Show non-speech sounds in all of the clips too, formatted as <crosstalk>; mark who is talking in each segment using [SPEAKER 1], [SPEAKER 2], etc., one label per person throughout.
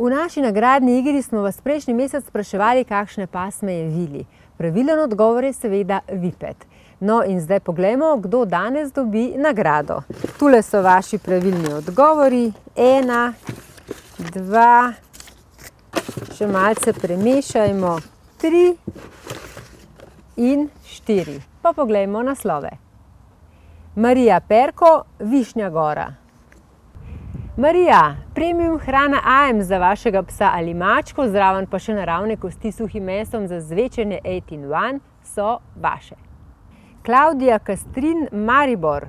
[SPEAKER 1] V naši nagradni igri smo vas prejšnji mesec spraševali, kakšne pasme je Vili. Pravilen odgovor je seveda Vipet. No in zdaj pogledamo, kdo danes dobi nagrado. Tule so vaši pravilni odgovori. Ena, dva, še malce premešajmo, tri in štiri. Pa pogledamo naslove. Marija Perko, Višnja gora. Marija, premium hrana AM za vašega psa ali mačko, zraven pa še naravne kosti suhi mesom za zvečenje 8-in-1 so vaše. Klaudija Kastrin Maribor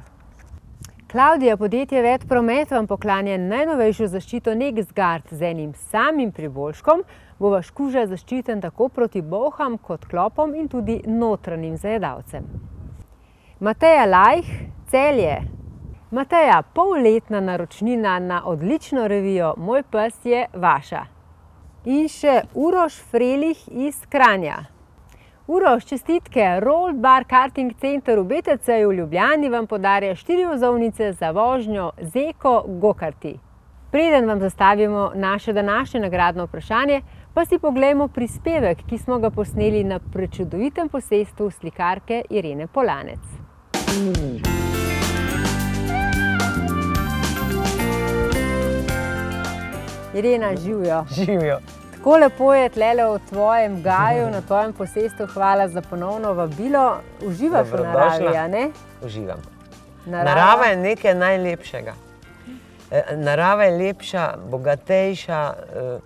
[SPEAKER 1] Klaudija podjetje Vetpromet vam poklanja najnovejšo zaščito NexGuard z enim samim priboljškom. Bo vaš kuža zaščiten tako proti boham kot klopom in tudi notranim zajedavcem. Mateja Lajh, Celje Maribor Mateja, polletna naročnina na odlično revijo Moj pes je vaša. In še Uroš Frelih iz Kranja. Uroš, čestitke, Roll Bar Karting Center v BTC v Ljubljani vam podarja štiri vozovnice za vožnjo Zeko Gokarti. Preden vam zastavimo naše današnje nagradno vprašanje, pa si poglejmo prispevek, ki smo ga posneli na prečudovitem posestvu slikarke Irene Polanec. Mm. Irena, živijo. Živijo. Tako lepo je tlele v tvojem gaju, na tvojem posestu. Hvala za ponovno vabilo. Uživaš v naravi, a ne? Uživam. Narava. Narava
[SPEAKER 2] je nekaj najlepšega. E, narava je lepša, bogatejša e,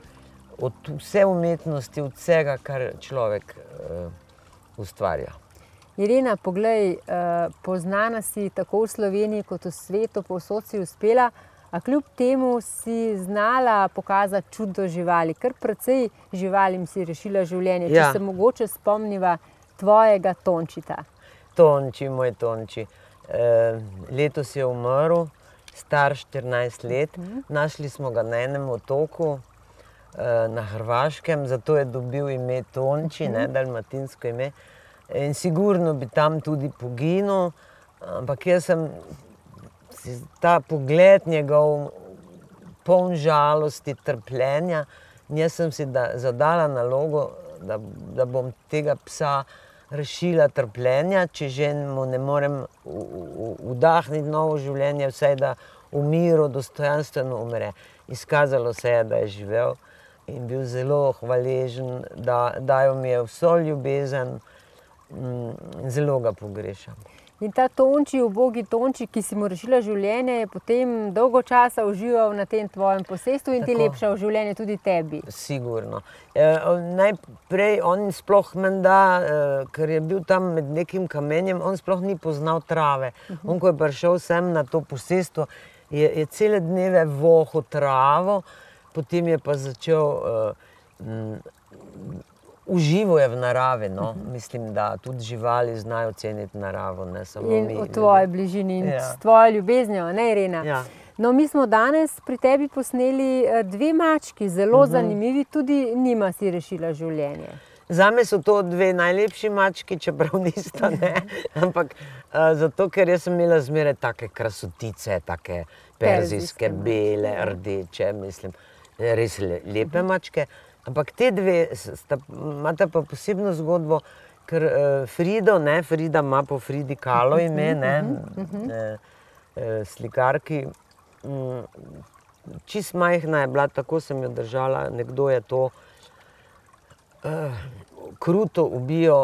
[SPEAKER 2] od vse umetnosti, od vsega, kar človek e, ustvarja.
[SPEAKER 1] Irina, poglej, poznana si tako v Sloveniji kot v svetu, povsod si uspela. A kljub temu si znala pokazati čudo živali, kar precej živalim si rešila življenje. Ja. Če se mogoče spomniva tvojega Tončita.
[SPEAKER 2] Tonči, moj Tonči. E, letos je umrl, star 14 let. Mm. Našli smo ga na enem otoku e, na Hrvaškem, zato je dobil ime Tonči, mm. ne mhm. dalmatinsko ime. In sigurno bi tam tudi poginil, ampak jaz sem ta pogled njegov, poln žalosti, trpljenja, jaz sem si da, zadala nalogo, da, da bom tega psa rešila trpljenja, če že mu ne morem vdahniti novo življenje, vsaj da v miru, dostojanstveno umre. Izkazalo se je, da je živel in bil zelo hvaležen, da, da jo mi je vso ljubezen in mm, zelo ga pogrešam.
[SPEAKER 1] In ta tonči, ubogi tonči, ki si mu rešila življenje, je potem dolgo časa užival na tem tvojem posestvu in Tako. ti lepšal življenje tudi tebi.
[SPEAKER 2] Sigurno. E, najprej on sploh menda, e, ker je bil tam med nekim kamenjem, on sploh ni poznal trave. Uhum. On, ko je prišel sem na to posestvo, je, je cele dneve vohal travo, potem je pa začel. E, m, uživuje v naravi. No. Mislim, da tudi živali znajo ceniti naravo, ne samo in mi. V tvoji
[SPEAKER 1] ljudi. bližini in ja. s tvojo ljubeznijo, ne Irena. Ja. No, mi smo danes pri tebi posneli eh, dve mački, zelo uh mhm. -huh. zanimivi, tudi njima si rešila življenje.
[SPEAKER 2] Za me so to dve najlepši mački, čeprav nista. Ne? Ja. <laughs> Ampak uh, zato, ker sem imela zmeraj take krasotice, take perzijske, perzijske no. bele, rdeče, mislim, res le, lepe uh -huh. mačke. Ampak te dve imata pa posebno zgodbo, ker uh, Frido, ne, Frida ima po Fridi Kalo mhm, ime, ne, uh, slikarki. Um, čist majhna je bila, tako sem jo držala, nekdo je to. Uh, Kruto ubijo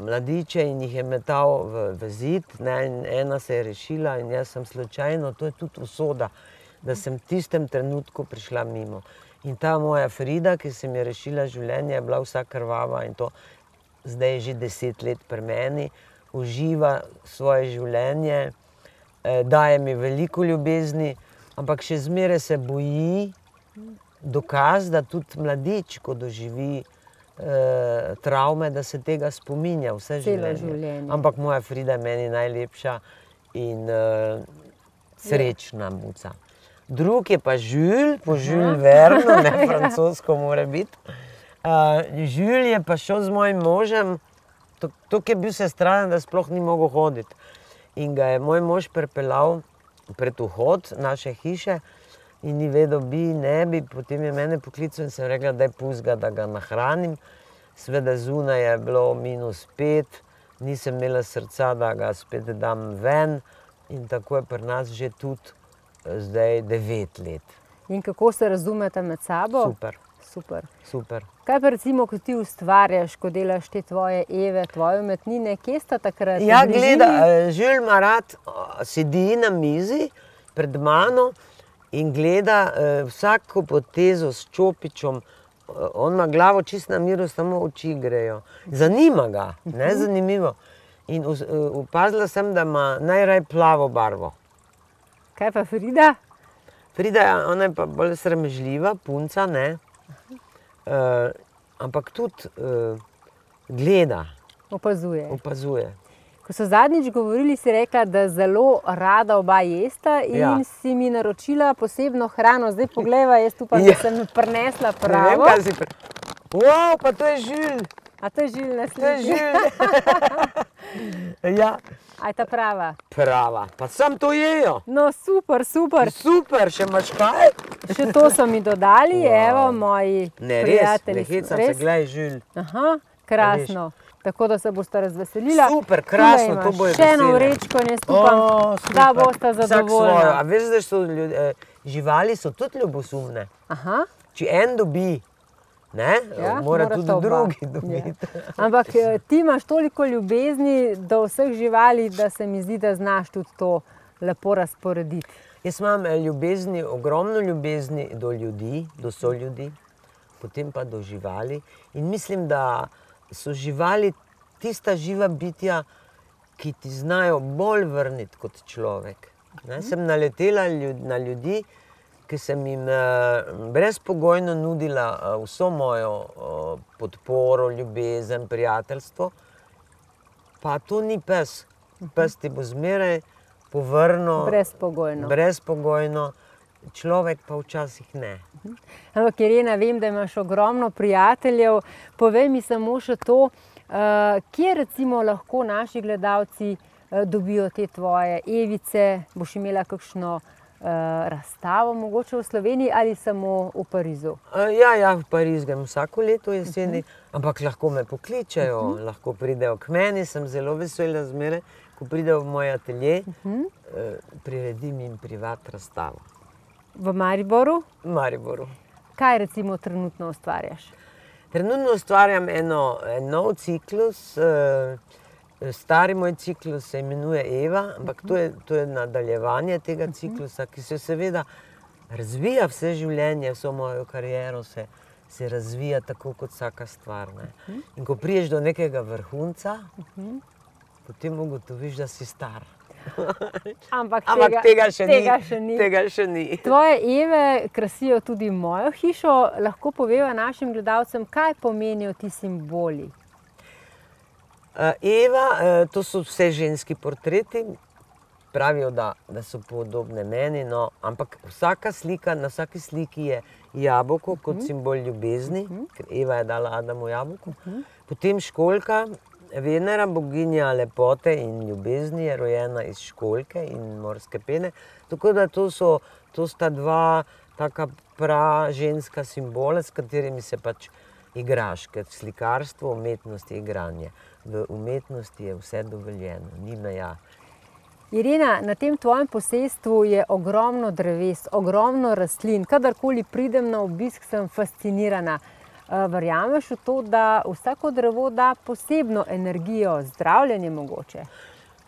[SPEAKER 2] mladiče in jih je metal v, v zid, ne, ena se je rešila, in jaz sem slučajno, to je tudi usoda, da sem v tistem trenutku prišla mimo. Uh, In ta moja Frida, ki se mi je rešila življenje, je bila vsa krvava in to zdaj je že deset let pri meni, uživa svoje življenje, eh, daje mi veliko ljubezni, ampak še zmeraj se boji dokaz, da tudi mladič, ko doživi eh, travme, da se tega spominja vse življenje. Ampak moja Frida je meni najlepša in eh,
[SPEAKER 1] srečna
[SPEAKER 2] muca. Ja drugi je pa žul, po žulju verno, ne francosko, mora biti. Uh, žul je pa šel z mojim možem, tukaj je bil se stranjen, da sploh ni mogel hoditi. In ga je moj mož pripeljal pred vhod naše hiše. In ni vedel, bi, ne bi, potem je mene poklical in sem rekel, da je pusga, da ga nahranim. Sveda zunaj je bilo minus pet, nisem imela srca, da ga spet dam ven. In tako je pri nas že tudi zdaj devet let.
[SPEAKER 1] In kako se razumete med sabo? Super. Super. Super. Kaj pa recimo, ko ti ustvarjaš, ko delaš te tvoje eve, tvoje umetnine, kje sta takrat? Ja, gleda,
[SPEAKER 2] eh, Žilj Marat eh, sedi na mizi pred mano in gleda eh, vsako potezo s čopičom, on ima glavo čist na miru, samo oči grejo. Zanima ga, ne, mhm. zanimivo. In upazila sem, da ima najraj plavo barvo. Kaj pa Frida? Frida je pa bolj sramežljiva, punca. Uh, ampak tudi uh, gleda. Opazuje. Opazuje.
[SPEAKER 1] Ko so zadnjič govorili, si rekla, da zelo rada oba jesta in ja. si mi naročila posebno hrano. Zdaj pogleda, jaz tu pa ja. sem prenesla prav. Ne, kaj si prenesla. Wow, pa to je žil. A to je žil, ne slišiš? To je žil. <laughs> ja. Aj ta prava.
[SPEAKER 2] Prava, pa
[SPEAKER 1] sam to jejo. No, super, super.
[SPEAKER 2] Super, še imaš kaj?
[SPEAKER 1] Še to so mi dodali, evo, moji prijatelji. Ne, res, lehecam se, glej, žilj. Aha, krasno. Tako, da se boste razveselila. Super, krasno, to bojo veselje. Še eno vrečko, ne skupam, da boste zadovoljna. Vsak svojo, a
[SPEAKER 2] veš, da eh, živali so tudi ljubosumne. Aha. Če en dobi, Ne,
[SPEAKER 1] ja, mora, mora tudi drugi dobiti. Ja. Ampak eh, ti imaš toliko ljubezni do vseh živali, da se mi zdi, da znaš tudi to lepo razporediti. Jaz imam eh,
[SPEAKER 2] ljubezni, ogromno ljubezni do ljudi, do so ljudi, potem pa do živali. In mislim, da so živali tista živa bitja, ki ti znajo bolj vrniti kot človek. Ne? Sem naletela ljud, na ljudi, ki sem jim eh, brezpogojno nudila eh, vso mojo eh, podporo, ljubezen, prijateljstvo, pa to ni pes. Pes ti bo zmeraj povrnil.
[SPEAKER 1] Brezpogojno.
[SPEAKER 2] brezpogojno. Človek pa včasih ne.
[SPEAKER 1] Ampak, Irena, vem, da imaš ogromno prijateljev. Povej mi samo še to, kje lahko naši gledalci dobijo te tvoje evice. Boš imela kakšno uh, Eh, razstavo, mogoče v Sloveniji ali samo v Parizu?
[SPEAKER 2] Eh, ja, ja v Parizu grem vsako leto jeseni, uh mhm. -huh. ampak lahko me pokličajo, uh mhm. -huh. lahko pridejo k meni, sem zelo vesel, da zmeraj, ko pridejo v moj atelje, uh mhm. -huh. Eh, priredim jim privat razstavo.
[SPEAKER 1] V Mariboru?
[SPEAKER 2] V Mariboru.
[SPEAKER 1] Kaj recimo trenutno ustvarjaš?
[SPEAKER 2] Trenutno ustvarjam eno, en nov ciklus. Uh, Eh, stari moj ciklus se imenuje Eva, ampak to je, to je nadaljevanje tega mhm. ciklusa, ki se seveda razvija vse življenje, vso mojo kariero se, se razvija tako kot vsaka stvar. Ne. Mhm. In ko priješ do nekega vrhunca, mhm. potem ugotoviš, da si star. <laughs>
[SPEAKER 1] Ampak, Ampak tega, tega, še ni, tega še ni. <laughs> Tvoje ime krasijo tudi mojo hišo. Lahko poveva našim gledalcem, kaj pomenijo ti simboli,
[SPEAKER 2] Eva, to so vse ženski portreti, pravijo, da, da so podobne meni, no, ampak vsaka slika, na vsaki sliki je jabolko kot mhm. simbol ljubezni, mhm. ker Eva je dala Adamu jabolko. Mhm. Potem školka, Venera, boginja lepote in ljubezni, je rojena iz školke in morske pene. Tako da to, so, to sta dva taka prava ženska simbola, s katerimi se pač igraš, ker slikarstvo, umetnost, igranje v umetnosti je vse dovoljeno, ni meja.
[SPEAKER 1] Irina, na tem tvojem posestvu je ogromno dreves, ogromno rastlin. Kadarkoli pridem na obisk, sem fascinirana. Eh, verjameš v to, da vsako drevo da posebno energijo, zdravljenje mogoče?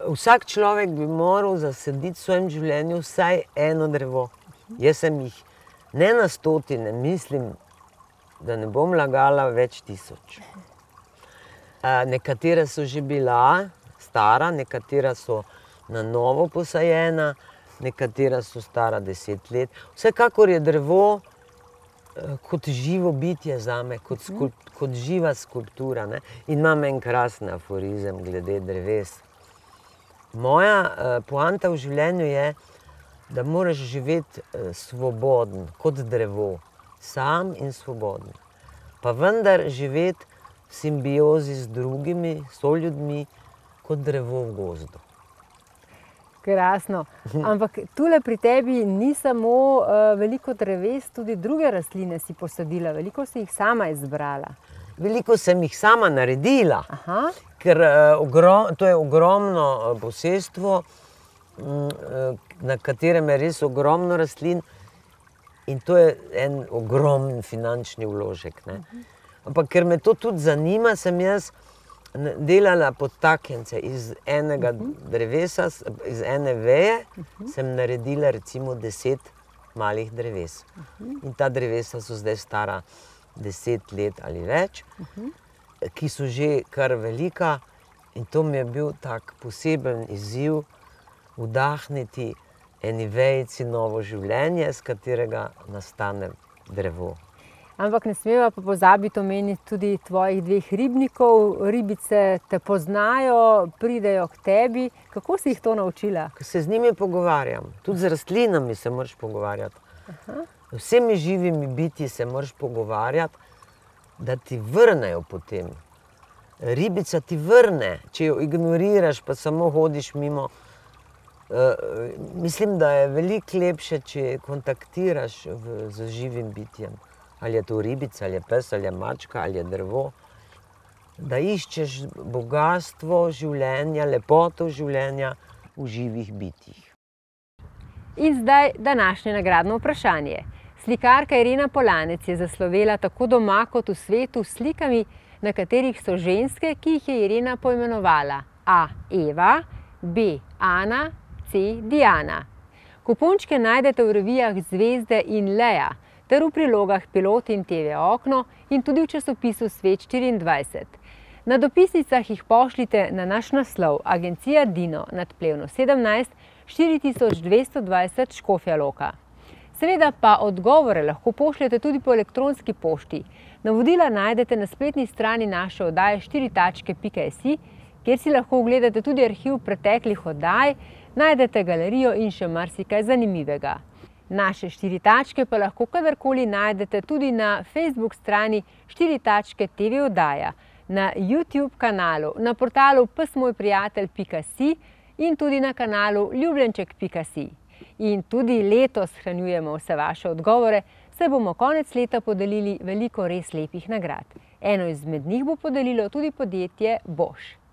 [SPEAKER 2] Vsak človek bi moral zasaditi v svojem življenju vsaj eno drevo. Jaz sem jih ne na stotine, mislim, da ne bom lagala več tisoč nekatera so že bila stara, nekatera so na novo posajena, nekatera so stara deset let. Vsekakor je drevo eh, kot živo bitje za me, kot, mhm. skulp, kot živa skulptura. Ne? In imam en krasen aforizem glede dreves. Moja eh, poanta v življenju je, da moraš živeti eh, svobodno, kot drevo, sam in svobodno. Pa vendar živeti simbiozi z drugimi, so ljudmi, kot drevo v gozdu.
[SPEAKER 1] Krasno. Mhm. Ampak tukaj pri tebi ni samo uh, veliko dreves, tudi druge rastline si posadila, veliko si jih sama izbrala. Veliko
[SPEAKER 2] sem jih sama naredila, Aha. ker uh, ogrom, to je ogromno eh, posestvo, m, mm, na katerem je res ogromno rastlin in to je en ogromen finančni vložek. Uh mhm. -huh. Ampak ker me to tudi zanima, sem jaz delala podtakence iz enega mhm. drevesa, iz ene veje, mhm. sem naredila recimo deset malih dreves. Mhm. In ta drevesa so zdaj stara deset let ali več, ki so že kar velika in to mi je bil tak poseben izziv vdahniti eni vejci novo življenje, z katerega nastane drevo.
[SPEAKER 1] Ampak ne smemo pa pozabiti omeniti tudi tvojih dveh ribnikov. Ribice te poznajo, pridejo k tebi. Kako si jih to naučila? Ko
[SPEAKER 2] se z njimi pogovarjam, tudi z rastlinami se moraš pogovarjati. Aha. Vsemi živimi biti se moraš pogovarjati, da ti vrnejo potem. Ribica ti vrne, če jo ignoriraš, pa samo hodiš mimo. Uh, mislim, da je veliko lepše, če kontaktiraš v, z živim bitjem. Uh, ali je to ribica, ali je pes, ali je mačka, ali je drevo. Da iščeš bogatstvo življenja, lepoto življenja v živih bitjih.
[SPEAKER 1] In zdaj današnje nagradno vprašanje. Slikarka Irina Polanec je zaslovela tako doma kot v svetu s slikami, na katerih so ženske, ki jih je Irina poimenovala A. Eva, B. Ana, C. Diana. Kupončke najdete v revijah Zvezde in Leja ter v prilogah Pilot in TV Okno in tudi v časopisu Svet 24. Na dopisnicah jih pošljite na naš naslov Agencija Dino nad Plevno 17 4220 Škofja Loka. Seveda pa odgovore lahko pošljete tudi po elektronski pošti. Navodila najdete na spletni strani naše oddaje 4.si, kjer si lahko ogledate tudi arhiv preteklih oddaj, najdete galerijo in še marsikaj zanimivega. Naše štiri tačke pa lahko kadarkoli najdete tudi na Facebook strani štiri tačke TV oddaja, na YouTube kanalu, na portalu psmojprijatelj.si in tudi na kanalu ljubljenček.si. In tudi letos hranjujemo vse vaše odgovore, se bomo konec leta podelili veliko res lepih nagrad. Eno izmed njih bo podelilo tudi podjetje Bosch.